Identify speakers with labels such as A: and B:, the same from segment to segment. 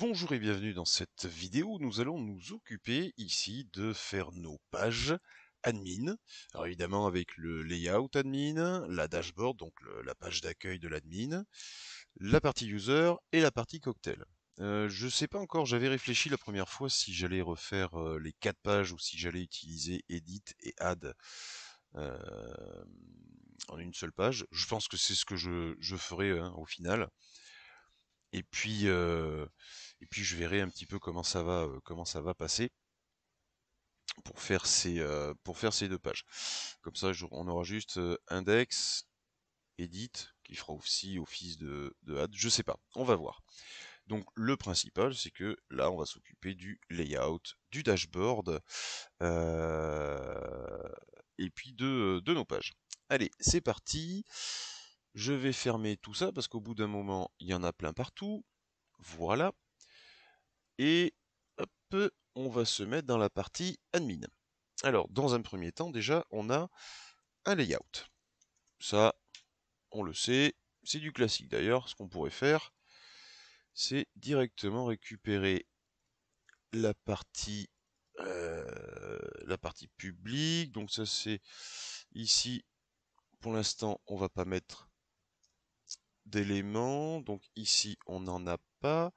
A: Bonjour et bienvenue dans cette vidéo. Nous allons nous occuper ici de faire nos pages admin. Alors évidemment avec le layout admin, la dashboard, donc la page d'accueil de l'admin, la partie user et la partie cocktail. Euh, je ne sais pas encore, j'avais réfléchi la première fois si j'allais refaire euh, les quatre pages ou si j'allais utiliser edit et add euh, en une seule page. Je pense que c'est ce que je, ferai hein, au final. Et puis, et puis je verrai un petit peu comment ça va, euh, comment ça va passer pour faire ces, euh, pour faire ces deux pages. Comme ça, on aura juste euh, index, edit, qui fera aussi office de, de add, je sais pas, on va voir. Donc le principal, c'est que là, on va s'occuper du layout, du dashboard, et puis de, de, nos pages. Allez, c'est parti. Je vais fermer tout ça parce qu'au bout d'un moment, il y en a plein partout. Voilà et hop, on va se mettre dans la partie admin. Alors, dans un premier temps, déjà, on a un layout. Ça, on le sait, c'est du classique d'ailleurs. Ce qu'on pourrait faire, c'est directement récupérer la partie euh, la partie publique. Donc ça c'est ici. Pour l'instant, on va pas mettre d'éléments. Donc ici, on n'en a pas.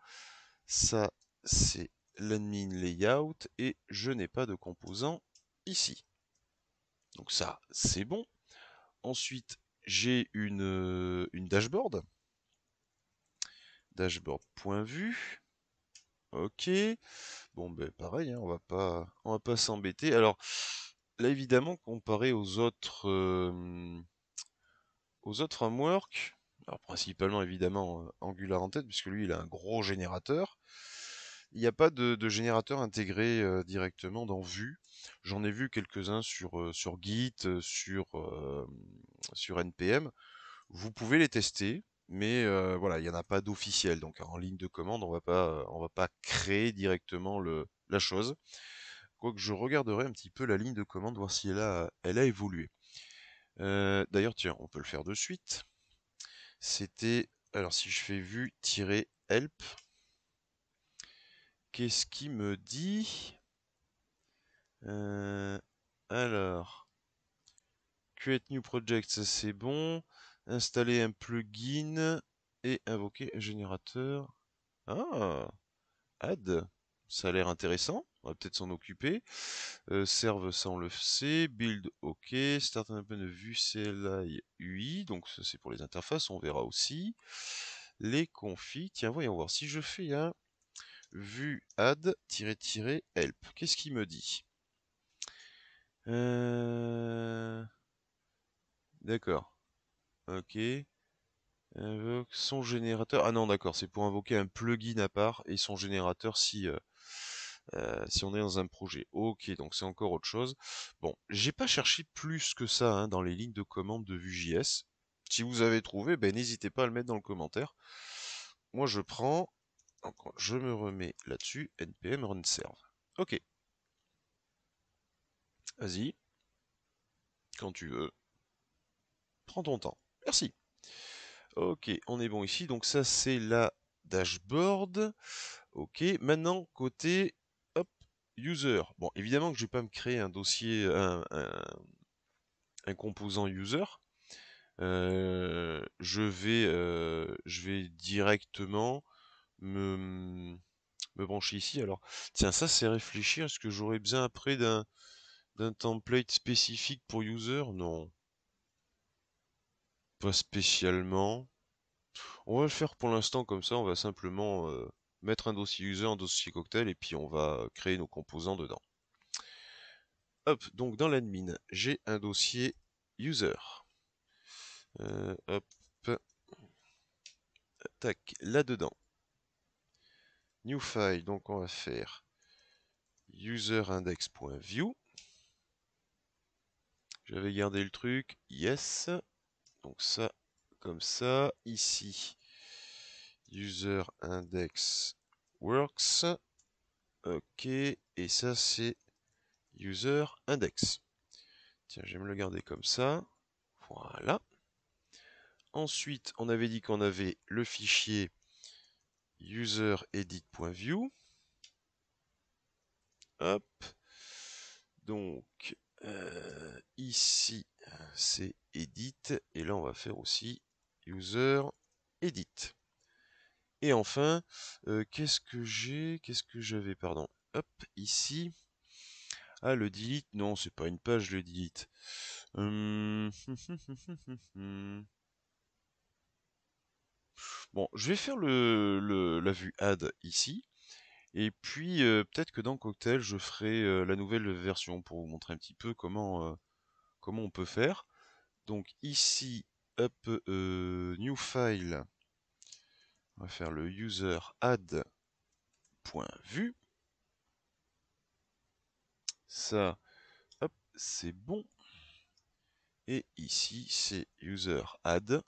A: Ça, c'est l'admin layout et je n'ai pas de composant ici. Donc ça, c'est bon. Ensuite, j'ai une, euh, dashboard. dashboard.vue Ok. Bon, ben pareil, hein, on va pas, on va pas s'embêter. Alors, là évidemment, comparé aux autres, euh, aux autres frameworks, alors principalement évidemment euh, Angular en tête, puisque lui il a un gros générateur. Il n'y a pas de, générateur intégré directement dans Vue. J'en ai vu quelques-uns sur, sur Git, sur, sur NPM. Vous pouvez les tester, mais voilà, il n'y en a pas d'officiel. Donc en ligne de commande, on va pas, va pas créer directement le, la chose. Quoique je regarderai un petit peu la ligne de commande, voir si elle a, elle a évolué. D'ailleurs, tiens, on peut le faire de suite. C'était, alors si je fais vue-help, Qu'est-ce qui me dit euh, Alors, Create New Project, ça c'est bon. Installer un plugin et invoquer un générateur. Ah Add ça a l'air intéressant, on va peut-être s'en occuper. Euh, serve, sans le sait. Build, ok. Start un peu de vue CLI UI, donc ça c'est pour les interfaces, on verra aussi. Les configs. tiens, voyons voir si je fais un vue add-help. Qu'est-ce qu'il me dit euh, D'accord. Ok. son générateur. Ah non, d'accord, c'est pour invoquer un plugin à part et son générateur si, euh, euh, si on est dans un projet. Ok, donc c'est encore autre chose. Bon, j'ai pas cherché plus que ça hein, dans les lignes de commande de Vue.js. Si vous avez trouvé, ben n'hésitez pas à le mettre dans le commentaire. Moi je prends je me remets là-dessus, npm run serve. Ok. Vas-y. Quand tu veux. Prends ton temps. Merci. Ok, on est bon ici. Donc ça c'est la dashboard. Ok, maintenant côté hop, user. Bon, évidemment que je ne vais pas me créer un dossier, un, composant user. Euh, je, vais, euh, je vais directement me, brancher ici. Alors, tiens, ça c'est réfléchir. Est-ce que j'aurais besoin après d'un template spécifique pour user Non. Pas spécialement. On va le faire pour l'instant comme ça. On va simplement euh, mettre un dossier user, un dossier cocktail, et puis on va créer nos composants dedans. Hop, donc dans l'admin, j'ai un dossier user. Euh, hop. Tac, là-dedans. New file, donc on va faire userindex.view. J'avais gardé le truc, yes. Donc ça, comme ça. Ici, user index works. Ok, et ça c'est user index. Tiens, je me le garder comme ça. Voilà. Ensuite, on avait dit qu'on avait le fichier user view. Hop. Donc, euh, ici, c'est edit. Et là, on va faire aussi user-edit. Et enfin, euh, qu'est-ce que j'ai Qu'est-ce que j'avais Pardon. Hop, ici. Ah, le delete. Non, c'est pas une page, le delete. Hum, hum, hum, Bon, je vais faire la vue add ici. Et puis euh, peut-être que dans Cocktail, je ferai euh, la nouvelle version pour vous montrer un petit peu comment, euh, comment on peut faire. Donc ici, up new file, on va faire le user add.vue. Ça, hop, c'est bon. Et ici, c'est user add.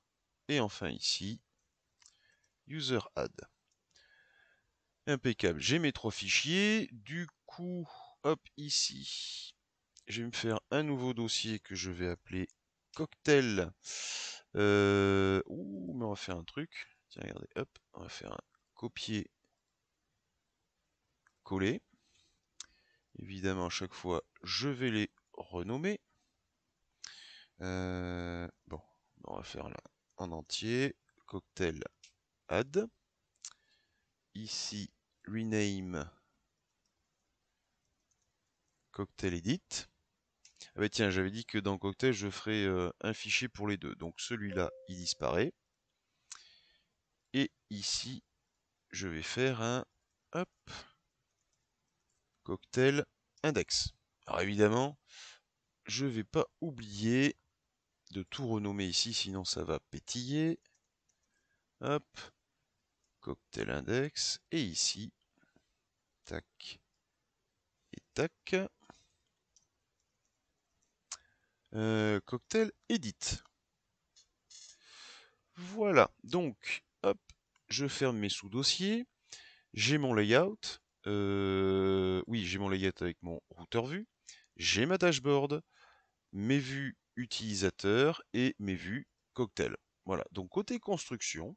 A: Et enfin ici, user add. Impeccable, j'ai mes trois fichiers. Du coup, hop, ici, je vais me faire un nouveau dossier que je vais appeler cocktail. Euh, ouh, mais on va faire un truc. Tiens, regardez, hop, on va faire un copier, coller. Évidemment, à chaque fois, je vais les renommer. Euh, bon, on va faire là en entier. Cocktail add. Ici, rename cocktail edit. Ah bah tiens, j'avais dit que dans cocktail, je ferai euh, un fichier pour les deux. Donc celui-là, il disparaît. Et ici, je vais faire un hop, cocktail index. Alors évidemment, je vais pas oublier de tout renommer ici, sinon ça va pétiller. Hop, cocktail index et ici tac et tac euh, cocktail edit voilà donc hop je ferme mes sous-dossiers j'ai mon layout euh, oui j'ai mon layout avec mon routeur vue j'ai ma dashboard mes vues utilisateurs et mes vues cocktail voilà donc côté construction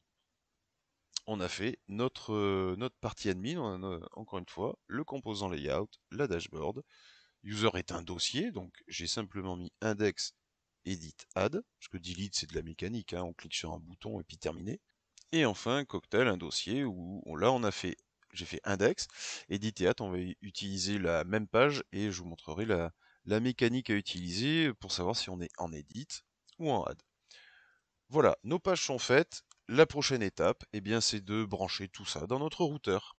A: on a fait notre, euh, notre partie admin, encore une fois, le composant layout, la dashboard. User est un dossier, donc j'ai simplement mis index edit add, parce que delete c'est de la mécanique, hein. on clique sur un bouton et puis terminé. Et enfin, cocktail, un dossier où là on a fait, j'ai fait index, edit et add, on va utiliser la même page et je vous montrerai la, la mécanique à utiliser pour savoir si on est en edit ou en add. Voilà, nos pages sont faites, la prochaine étape, eh bien, c'est de brancher tout ça dans notre routeur.